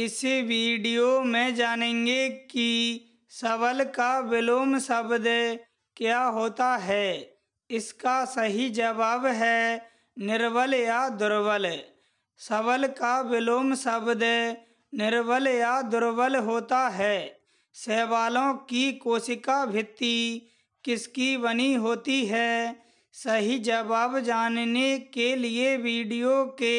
इस वीडियो में जानेंगे कि सवल का विलोम शब्द क्या होता है इसका सही जवाब है निर्बल या दुर्बल सवल का विलोम शब्द निर्बल या दुर्बल होता है सहवालों की कोशिका भित्ति किसकी बनी होती है सही जवाब जानने के लिए वीडियो के